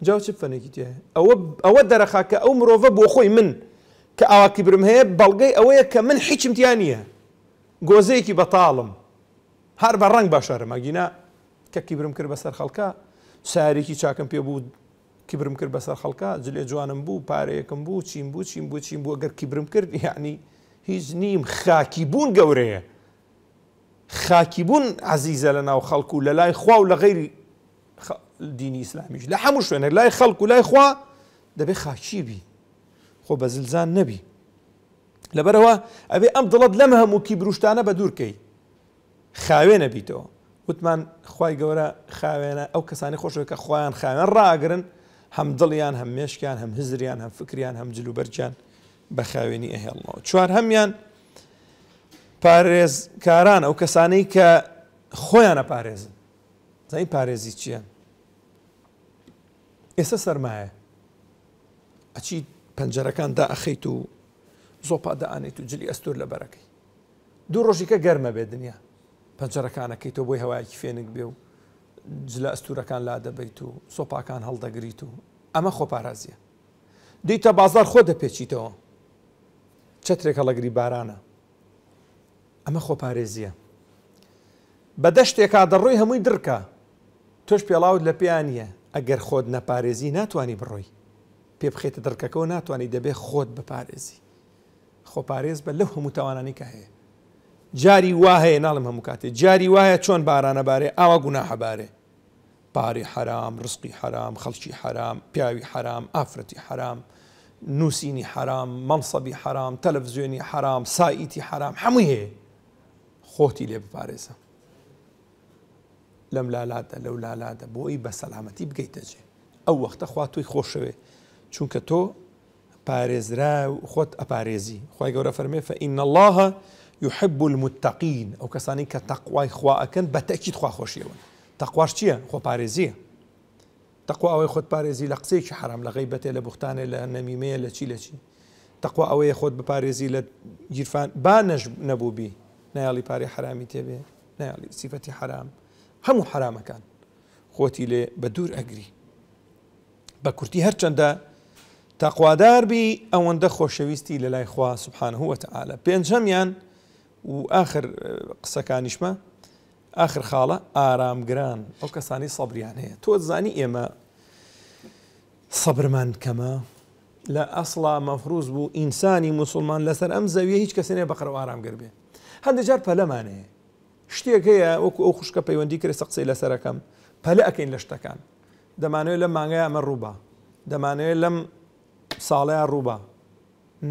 جاو چ فەنێکی تێ ئەوە ئەوە دەرەخاکە ئەو مرۆڤە بۆ خۆی من کە ئاواکیبرم آه هەیە أويا كمن کە من هیچ بطالم نییە گۆزەیەکی بشر ما جينا ڕنگ باشارەمەگینا کە کیبرم کرد بەسەر خەڵکە سارێکی چاکەم پێ بوو کیبرم کرد بەسەر خەڵکە جلێ جوانم بو پارەیەکم كم بو بوو بو بوو بو بوو بو کیبرم کرد یعنی هیچ نیم خاکی بوون گەورەیە خاکی بوون عزیزە لە ناو خەڵکو و لە خوا و لە غیری دینی ئسلامیش لە هەموو شوێنێک لای خەڵکو خوا دەبێ خۆ بە زلزان نەبی لەبەرەوە ئەبێ ئەم دڵت لەمە هەمووکی بروشتانە بە دوورکەی خاوێنە بیتەوە وتمان خی گەورە خاوێنە ئەو کەسانی خۆشەوە کە خۆیان خاوێن ڕاگرن هەم دڵیان هەم مێشکیان هەم هزریان هەم فکریان هەم جلوبەرجان بە خاوێنی ئەهێڵنەوە چوار هەمیان پارێزکاران ئەو کەسانەی کە خۆیانە پارێزن زەی پارێزی چییە؟ ئێستا سەرمایە ئەچیت پەنجەرەکان داخیت و زۆپا داانێت و جلی ئەستور لە بەرەکەی دوو ڕۆژیکە گەرمە بێ دنیا پەنجەرەکانەکەی تۆ بۆی هەوایکی فێنک بێ و جلە ئەستورەکان لا دەبیت و سۆپاکان هەڵدەگریت و ئەمە خۆپارازیە دیتە بازار خۆ دەپێچیتەوە چترێک هەڵەگری بارانە ئەمە خۆپارێزیە بە دەشتێکا دەڕۆی هەمووی درکە توش پێڵاوت لە پێیانە ئەگەر خۆت نەپارێزی ناتوانانی بڕۆی پێ بخێتە دەرکەکەەوە ناتوانانی دەبێ خۆت بپارێزی خۆپارێز بە لەو هەموو تاوانانی کە هەیە جاری واهەیە ناڵم هەموو کاتێ جاری وایە چۆن بارانەبارێ ئاوا گونا هەبارێ پارێ حرام ڕستی حرام خەڵکی حرام پیاوی حرام ئافرەتی حرام نووسینی حرام مەمسەبی حرام تەلەڤزیۆنی حرام سایتی حرام هەموو هەیە خۆتی لێ بپارێزە لەم لالاتە لەو لالاتە بۆی بە سەلامەتی بگەیتە جێ ئەو وەختە خوا توی خۆشەوێ چونکە تۆ پارێزرا و خۆت ئەپارێزی خی گەورە فەرمێ فەئین اللهە يحب المتەقین ئەو کەسانی کە تەقوای خواکەن بە تەکیت خواخۆشیەوە تەقواش چییە خۆ پارێزیە تەقوا ئەوەی خۆت پارێزی لە قسێکی حرام لە غیبەتێ لە بختانێ لە نەمیمەیە لە چی لە چی تەقوا ئەوەیە خۆت بپارێزی لە گیرفان با نەژ نەبووبی نایڵی پارێ حرامی تێبێ نایڵی سیفەتی حرام هەموو حرامەکان خۆتی لێ بە دوور ئەگری بە کورتی هەرچەندە تەقوادار بی ئەوەندە خۆشەویستی لە لای خوا سبحانه واخر آه، قصه كانشما آخر خاله ارام جران او كساني صبر يعني هەیە تۆ زانی صبر من كما لا اصلا مفروز بو انساني مسلمان لەسەر زاويه زەویە هیچ کەسێنێ بەقڕ ئارامگر هذا جار پەلەمانەیە شتێک هەیە وەکو ئەو خوشکە پەیوەندی کرێ سەقسەی سقسي لا سركم فلا شتەکان لشتكان لە لما ئەمە ڕووبە دەمانوێت لم ساڵیان ڕووبە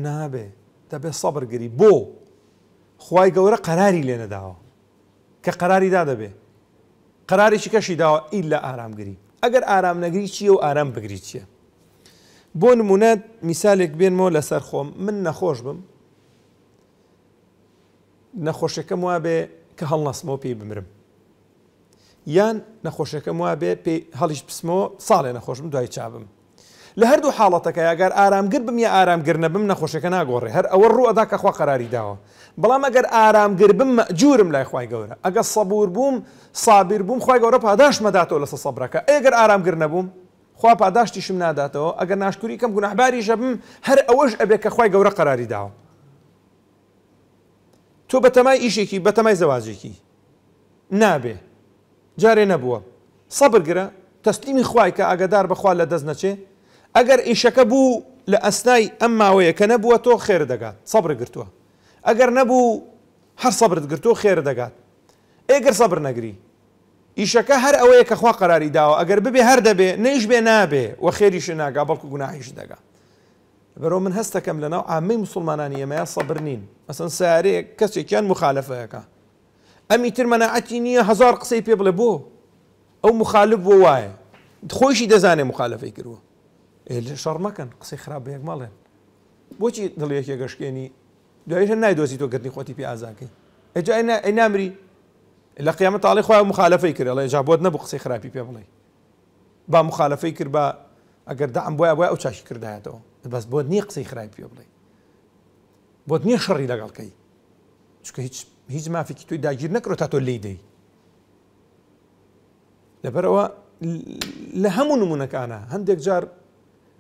نابێ دەبێ سەبرگری بۆ خی گەورە قەراری لێ نەداوە کە قەراری دا دەبێ قەراریی کەشی داوە ئیل لە ئارامگری ئەگەر ئارام نەگری چیە و ئارام بگری چییە بۆ نمونەت میسالێک بێنمەوە لەسەر خۆم من نەخۆش بم نەخۆشەکەم وا بێ کە هەڵناسمەوە پێی بمرم یان نەخۆشەکەم وا بێ پێی هەڵیش بسمەوە ساڵێ نەخۆشم دوای چابم لە هەردوو حاڵەتەکە ئەگەر ئارامگر بم یا ئارامگر نەبم نەخۆشەکە ناگۆڕێ هەر ئەوە ڕوەدا کە خوا قەراری داوە بەڵام ئەگەر ئارامگر بم جوورم لای خی گەورە ئەگە سەبور بووم سابیر بووم خی گەورە پاداش مەداتەوە لەسە سەبرەکە ئەگەر ئارامگر نەبووم خوا پاداشتیشم ناداتەوە ئەگەر ناشکوری کەم گوناحباری ژەبم هەر ئەوەش ئەبێ کە خی گەورە قەراری داوە تۆ بەتەمای ئیشێکی بەتەمای زەواجێکی نابێ جارێ نەبووە سەبرگرە تەستیمی خوای کە ئاگدار بەخوا لە دەست نەچێ اگر ئیشەکە بوو لە ئەسنای ئەم ماوەیە کە نەبووە تۆ خێر دەگات سەبر گرتووە ئەگەر نەبوو هەر سەبرت گرتووە خێر دەگات ئێگەر سەبر نەگری ئیشەکە هەر ئەوەیە کە خوا قەراری داوە ئەگەر ببێ هەر دەبێ نەیش بێ نابێ و خێریش ناگا بەڵکو گوناهیش دەگا بەرەو من هەستەکەم لەناو ئامی مسلمانانی ئێمەیە سەبر نین ئەسن سارەیە کەسێکیان مخالفەکە ئەمی ترمەناعەتی نییە هزار قسەی پێ بڵێ بۆ ئەو مخالب بۆ وایە خۆشی دەزانێ مخالفەی کردووە شەڕ مەکەن قسەی خراپ بەیەک ماڵێن بۆچی دڵیەکێ گەشتێنی دوایشە نایدۆزی تۆ گردنی پی خۆتی پیازاکەی این این امری لە قیامە تاڵی خخوای مخالفەی کرد الله ێجا بود نەبوو قصی خرابی پی بڵێ با مخالفەی کرد بە ئەگەر دام بۆە بۆە ئەو چاشی بس بود بۆت قصی خرابی پی پێ بود بۆت شری لگال کی چون هیچ هیچ مافیکی توی داگیر نکرد تا تو لیدی لبرو لهمون منکانه هندیک جار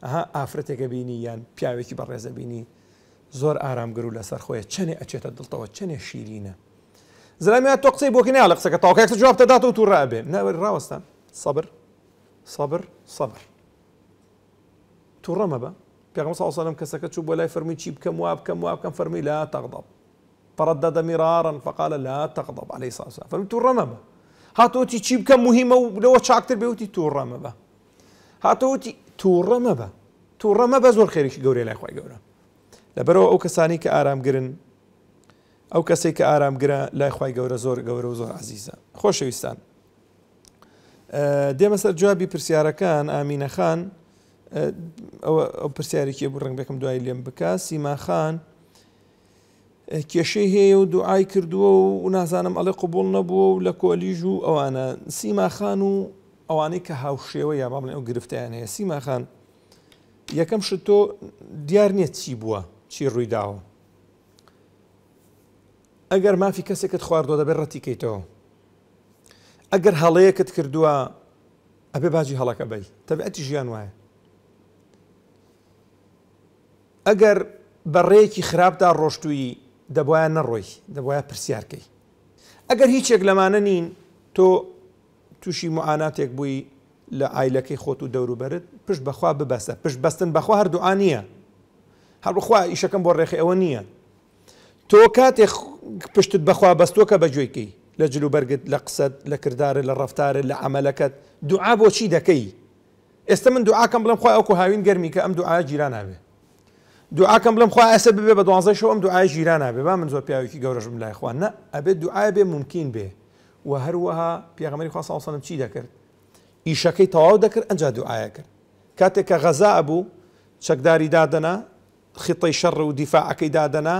ئەها ئافرەتێکە بینی یان کی بر رز بینی زۆر ئارامگر و لەسەر خۆی چنێ ئەچێتە دڵتەوە چنێ شیرینە زلامیا تۆ قسەی بۆکنیا لە قسەکە تاوکەکە جواب دەدات و تو ڕابێ ناوەری ڕاوەستان صبر صبر صبر تو الله علیه و سلم کس چوو بۆ لای فرمی چیب کم واب کم واب کم فرمی لا تغضب فردد مرارا فقال لا تغضب عليه الصلاة والسلام فەرمی تو ڕەمە هاتو تی چیب کم مهمە و لو چاکتر بیوتی تو ڕەمە هاتو تی تووڕە مەبە تووڕە مەبە زۆر خێریکی گەورەی لای خی گەورە لەبەرەوە ئەو کەسانی کە ئارامگرن ئەو کەسی کە ئارامگرە لای خی گەورە زۆر گەورە و زۆر عزیزە خۆشەویستان دێمە سەر جوابی پرسیارەکان ئامینەخان پرسیارێکی بوو ڕنگ بێکم دوای لێم بک سیماخان کێشەی هەیە و دوعای کردووە و نازانم ئەڵێ قوبول نەبووە و لە کۆلیژ و ئەوانە سیماخان و ئەوانەی کە هاوشێوە یا باڵێن ئەو گرفتیان هەیە سیماخان یەکەم شت تۆ دیار نییە چی بووە چی ڕوویداوە ئەگەر مافی کەسێکت خواردۆ دەبێت ڕەتیکەیتەوە ئەگەر هەڵەیەکت کردووە ئەبێ باجی هەڵەکە بی تەبعەتی ژیان وایە ئەگەر بەڕێیەکی خراپدا ڕۆشتووی دەبواە نەڕۆی دەبواە پرسیارکەی ئەگەر هیچێک لەمانە نین تۆ تووشی معاناتێک بووی لە ئایلەکەی خۆت و دەوروبەرت پشت بەخوا ببەستە پشت بەستن بەخوا هەردووان نییە هەروخوا ئیشەکەم بۆ ڕێخی ئەوە نییە تۆ کاتێک پشتت بەخوا بەستۆ کە بەگوێیکەی لە جلوبەرگت لە قسەت لە کردارە لە ڕفتارە لە عملەکەت دوعا بۆچی دەکەی ئێستا من دوعاکەم بڵم خخوای ئەوکو هاوین گەرمی کە ئەم دوعا جیران ناوێ دوعاکەم بڵم خوا ئەسە ببێ بە دوانزە شەوەم دوعای جیران نابێ با من زۆر پیاوێکی گەورەشم لای خوان نە ئەبێ دوعای بێ ممکن بێ و هەروەها پیاغمەری خوا ساوسەنم چی دەکرد ئیشەکەی تەواو دەکرد ئەنج دوعاە کرد کاتێک کە غەزا بوو چەکداری دادەنا خیتەی شەڕ و دیفاعەکەی دادەنا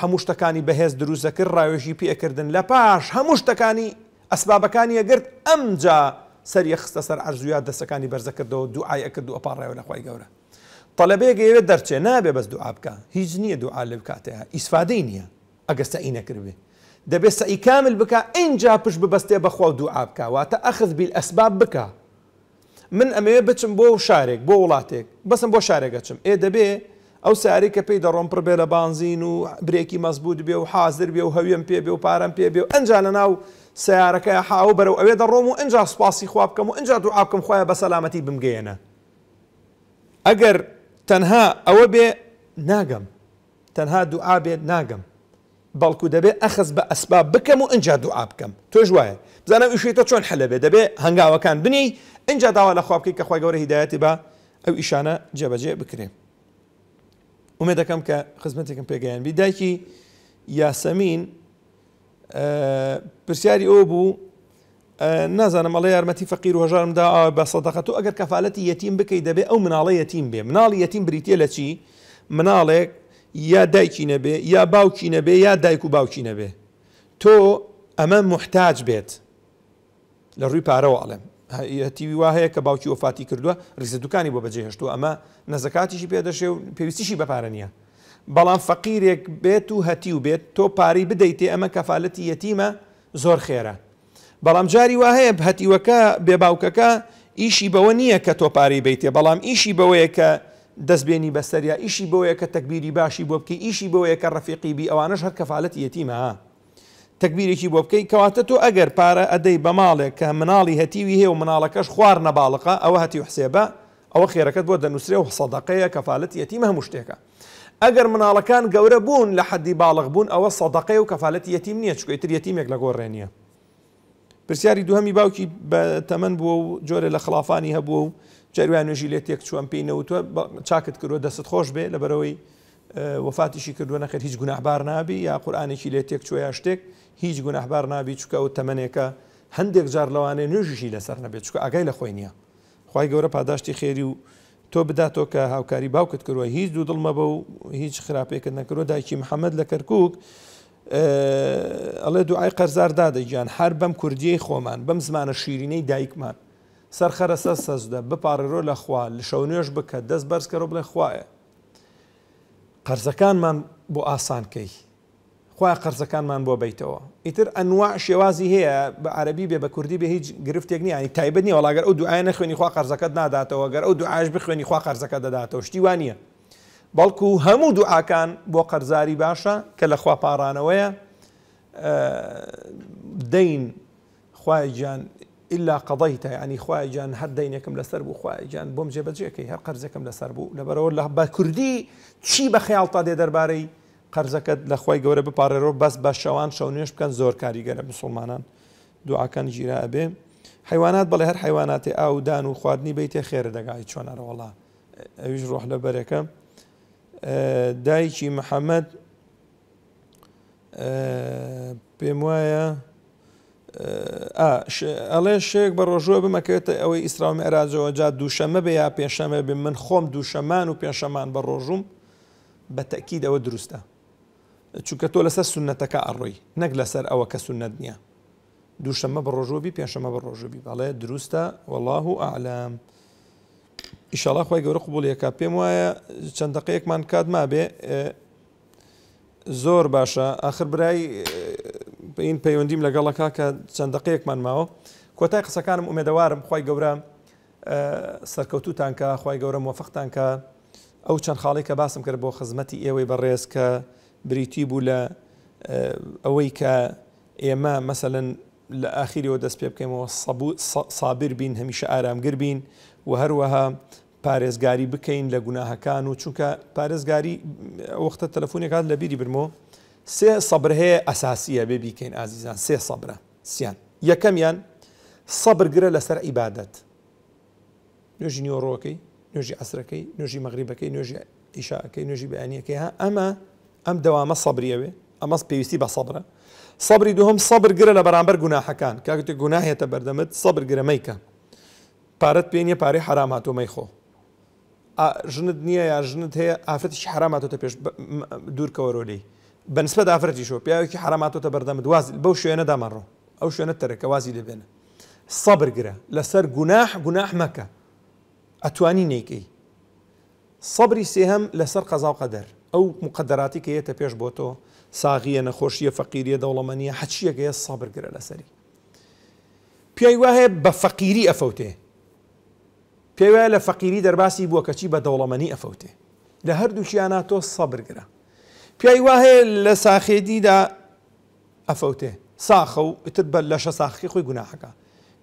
هەموو شتەکانی بەهێز حموش ڕاوێژی اسباب لە پاش هەموو شتەکانی ئەسبابەکانی ئەگرت ئەمجا سەر یەخستە سەر ئەرزویات دەستەکانی بەرزەکردەوە دو کرد و ئەپارڕێەوە لەخوای گەورە طلبێک ئێوێت دەرچێ نابێ بەس دوعا بکە هیچ نییە دوعا لە بکاتەیە ئیسفادەی نییە ئەگەستە ئینەکردێ دەبێت سەئی کامل بکە ئەینجا پشت ببەستێ بەخوا و دوعا بکە واتە ئەخذ بیل ئەسباب بکە من ئەمەوێ بچم بۆ شارێک بۆ وڵاتێک بەسم بۆ شارێکەچم ئێ دەبێ ئەو ساری کە پێی دەڕۆم پڕبێ لە بانزین و برێکی مەزبوط بێ و حاضر بێ و هەویم پێ بێ و پارەم پێ بێ و ئەنج لە ناو سیارەکە حاو بەرەو ئەوێ دەڕۆم و ئەنج سوپاسی خواب بکەم و ئەنج دوعا بکەم خۆیان بە سەلامەتی بمگەێنە ئەگەر تەنها ئەوە بێ ناگەم تەنها دوعا بێت ناگەم بەڵکو دەبێ ئەخز بە ئەسباب بکەم و ئەجا دوعا بکەم تۆش وایە بزانە ئوشێتە چۆن حەلەبێ دەبێ هەنگاوەکان بنی ئەجا داوا لە خوابکەی کە خۆی گەورە هیداەتی بە ئەو ئیشانە جێبەجێ بکرێ ومێ دەکەم کە خزمەتێکم پێگەیان بیدایکی یاسەمین پرسیاری ئەو بوو نازانم ئەڵێ یارمەتی فەقیر وەژارمدا بە سەدەقەت و ئەگەر کەفاەتی یەتیم بکەی دەبێ ئەو مناڵە یەتیم بێ مناڵی یەتیم بریتە لە چی مناڵێک یا دایکی نەبێ یا باوکی نەبێ یا دایک و باوکی نەبێ تۆ ئەمە محتاج بێت لە ڕووی پارەوە ئاڵێم تیوی وا هەیە کە باوکی وفاتی کردووە ریزە دوکانی بۆ بەجێهێشتو ئەمە نەزەکاتیشی پێدەشێ و پێویستیشی بەپارە نیە بەڵام فەقیرێک بێت و هەتی و بێت تۆ پاری بدەیتێ ئەمە کەفاالەتی یەتیمە زۆر خێرە بەڵام جاری وا هەیە هەتیوەکە بێباوکەکە ئیشی بەوە نییە کە تۆ پاری بیتێ بەڵام ئیشی بەوەیە کە دەستبێنی بەسەریا ئیشی بۆیە کە تەکبیری باشی بۆ بکەی ئیشی بۆیە کە ڕفیقیبی ئەوانش هەر کەفاالەت یەتیمە تەکبیرێکی بۆ بکەی کەواتە تۆ ئەگەر پارە ئەدەی بە ماڵێک کە مناڵی هەتیوی هەیە و مناڵەکەش خوار نەباڵقا ئەوە هەتی حسێبە ئەوە خێرەکەت بۆ دەنووسێ و سەدەقەیە کەفاالەت یەتیمە هەموو شتێکە. ئەگەر مناڵەکان گەورە بوون لە حەدی باڵغ بوون ئەوە سەدەقی و کەفاالەت یەتیم نییە چکویتر یەتیمێک لە گۆڕێنیە. پرسیاری دوهەمی باوکی بە تەمەەن بووە و جۆرە لە خلافانی هەبووە و جاروان نوێژی لێت تێک چوەم پێی نەوتوە چاکت کردوە دەست خۆش بێ لە بەرەوەی وفاتیشی کردووە نەخەر هیچ گوناهبار نابی یا قورآانێکی لێ تێک چۆیا شتێک هیچ گوناهبار نابی چکە و تەمەنێکە هەندێک جار لەوانێ نوێژشی لەسەر نەبێت چکە ئاگای لە خۆی نییە خی گەورە پاداشتی خێری و تۆ بداتۆ کە هاوکاری باوکت کردوە هیچ دوو دڵمە بە و هیچ خراپێکت نەکردۆ دایکی محەممەد لە کەرکک ئەڵێ دوعای قەرزار دادەیگیان هەر بەم کوردیەی خۆمان بەم زمانە شیرینەی دایکمان سەرخەرە سە سەزدە بپارڕۆ لە خوا لە شەونێش بکە دەست بەرزکەڕۆ بڵێ خوایە قەرزەکانمان بۆ ئاسانکەی خخوای قەرزەکانمان بۆ بیتەوە ئیتر ئەنوا شێوازی هەیە بە عربی بێ بە کوردی بە هیچ گرفتێک نیانی تایبەت نیە وڵاگەر ئەو دوعاە خوێنی خوا قەرزەکەت ناداتەوە گەر ئەو دوعاش بخوێنی خوا قەرزەکە دەداتەوە شتیوانە بەڵکو هەموو دوعاکان بۆ قەرزاری باشە کە لە خوا پارانەوەیە دەین خوای گیان إلا قضيته يعني خواي جان هر دينكم لسر بو خواي جان بوم جبجيكي هر قرزكم لسر بو لبرو الله با كردي چی بخيال تا دي درباري قرزەکەت لە خی گەورە بپارێرۆ بەس بە شەوان شەونێش بکەن زۆر کاریگەرە مسلمانان دوعاکەن ژیرا ئەبێ حیوانات بەڵێ هەر حیواناتی ئاودان و خواردنی بیت تێ خێرە دەگای چۆنەرەوەڵا ئەویش ڕۆح لە بەرەکە دایکی محەممەد پێم وایە ئەڵێ شێک بە ڕۆژوە بمەکەوێتە ئەوەی ئیسرامی ئەراجەوە جا دووشەمە بێ یا پێشەمە بێ من خۆم دووشەمان و پێشەمان بە ڕۆژوم بە تەکید ئەوە دروستە چونکە تۆ لەسەر سنەتەکە ئەڕۆی نەک لەسەر ئەوە کە سنەت نییە دووشەمە بە ڕۆژۆبی پێشەمە بە ڕۆژبی بەڵێ دروستە والله و ئالام ئیشەڵە خی گەورە قوبولەکە پێم وایە چەند دقەیەکمان کات ما بێ زۆر باشە آخر برای این پەیوەندیم لەگەڵەکە کە چەند دقەیەکمان ماوە کۆتای قسەکانم ئومێدەوارم خی گەورە سەرکەوتوتانکە خی گەورە مۆفقتانکە ئەو چەند خاڵی کە باسم کرد بۆ خزمەتی ئێوەی بەڕێز کە بریتی بوو لە ئەوەی کە ئێمە مەسەن لە ئاخیریەوە دەست پێ بکەینەوە سابر بین هەمیشە ئارامگر بین و هەروەها پارێزگاری بکەین لە گوناهەکان و چونکە پارێزگاری وەختە تەلەفۆنێکات لە بیری برمەوە سێ سەبر هەیە ئەساسیە بێ بیکەین ئازیزان سێ سەبرە سیان یەکەمیان سەبرگرە لەسەر عیبادەت نوێژی نیۆڕۆەکەی نوێژی ئەسرەکەی نوێژی مەغریبەکەی نوێژی ئیشاەکەی نوێژی بەیانیەکەی ها ئەمە ئەم دەوامە سەبریەوێ ئەمەس پێویستی بە سەبرە سەبری دوهم سەبرگرە لە بەرامبەر گوناحەکان کاکتێک گوناهێتە بەردەمت سەبرگرەمەیکە پارەت پێنیە پارەی حراماتۆمەیخۆ ژنت نییە یا ژنت هەیە ئافرەتیش حراماتۆتە پێش دوورکەوەرۆلی بەنسبە دافرەتی شۆ پیاوێکی حراماتۆتە بەردەمە دوازی بەو شوێنە دامەڕۆ ئەو شوێنە تەرەکە وازی لەبێنە سەبرگرە لەسەر گوناح گوناح مەکە ئەتوانی نێکەی سەبری سێهم لەسەر قەزااو قەدەر ئەو مقدەراتی کە یێتە پێش بۆ تۆ ساغیە نەخۆشیە فەقیریە دەوڵەمەنیە حەچیەکەیە سەبرگرە لەسەری پێی وایە بە فەقیری ئەفەوتێ پێی وایە لە فەقیری دەرباسی بووە کەچی بە دەوڵەمەنی ئەفەوتێ لە هەردووشیانە تۆ سەبرگرە پیاوی وهەیە لە ساخێدیدا ئەفەوتێ ساخە و ئتر بە لەشە ساخی خۆی گوناحەکە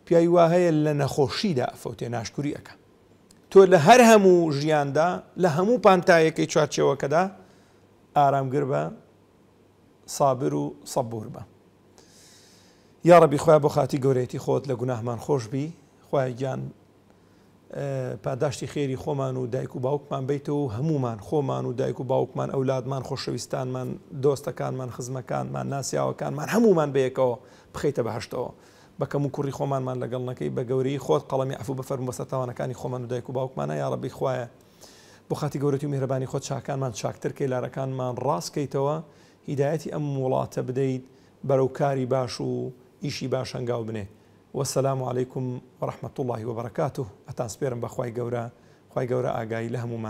پیاوی وهەیە لە نەخۆشیدا ئەفەوتێ ناشکوری ئەەکە تۆ لە هەر هەموو ژیاندا لە هەموو پانتایەکەی چوارچێوەکەدا ئارامگر بە سابر و سەبور بە یاڕەبی خۆیان بۆ خاتی گەورەتی خۆت لە گوناهمان خۆشببی خۆیان پاداشتی خێری خۆمان و دایک و باوکمان بیتەوە و هەمومان خۆمان و دایک و باوکمان ئەولادمان خۆشەویستانمان دۆستەکانمان خزمەکانمان ناسیاوەکانمان هەمومان بەیەکەوە بخیتە بەهشتەوە بەکەم و کوڕی خۆمانمان لەگەڵ نەکەی بە گەوری خۆت قەڵەمی ئەفو بەفەرم بەسەتاوانەکانی خۆمان و دایک و باوکمانە یاڕەبی خویە بۆ خاتی گەورەتی و میهرەبانی خۆت چاکانمان چاکترکەی لارەکانمان ڕاستکەیتەوە هیدایەتی ئەم وڵاتە بدەیت بەرەو کاری باش و ئیشی باش هەنگاو بنێ والسلام عليكم ورحمة الله وبركاته أتان سبيرم بخواي قورا خواي قورا آقاي لهم